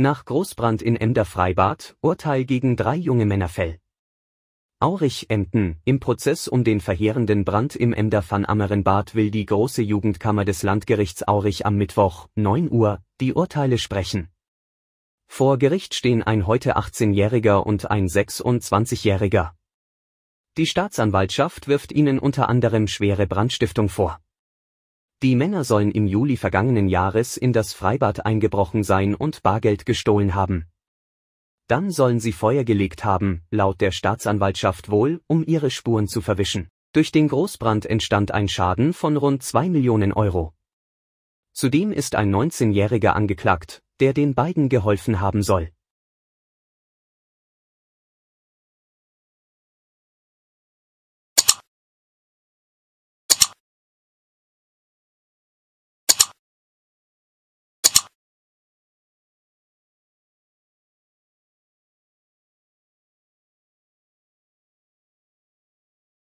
Nach Großbrand in Emder Freibad, Urteil gegen drei junge Männer fell. Aurich-Emden, im Prozess um den verheerenden Brand im Emder van Ammeren Bad will die Große Jugendkammer des Landgerichts Aurich am Mittwoch, 9 Uhr, die Urteile sprechen. Vor Gericht stehen ein heute 18-Jähriger und ein 26-Jähriger. Die Staatsanwaltschaft wirft ihnen unter anderem schwere Brandstiftung vor. Die Männer sollen im Juli vergangenen Jahres in das Freibad eingebrochen sein und Bargeld gestohlen haben. Dann sollen sie Feuer gelegt haben, laut der Staatsanwaltschaft wohl, um ihre Spuren zu verwischen. Durch den Großbrand entstand ein Schaden von rund 2 Millionen Euro. Zudem ist ein 19-Jähriger angeklagt, der den beiden geholfen haben soll.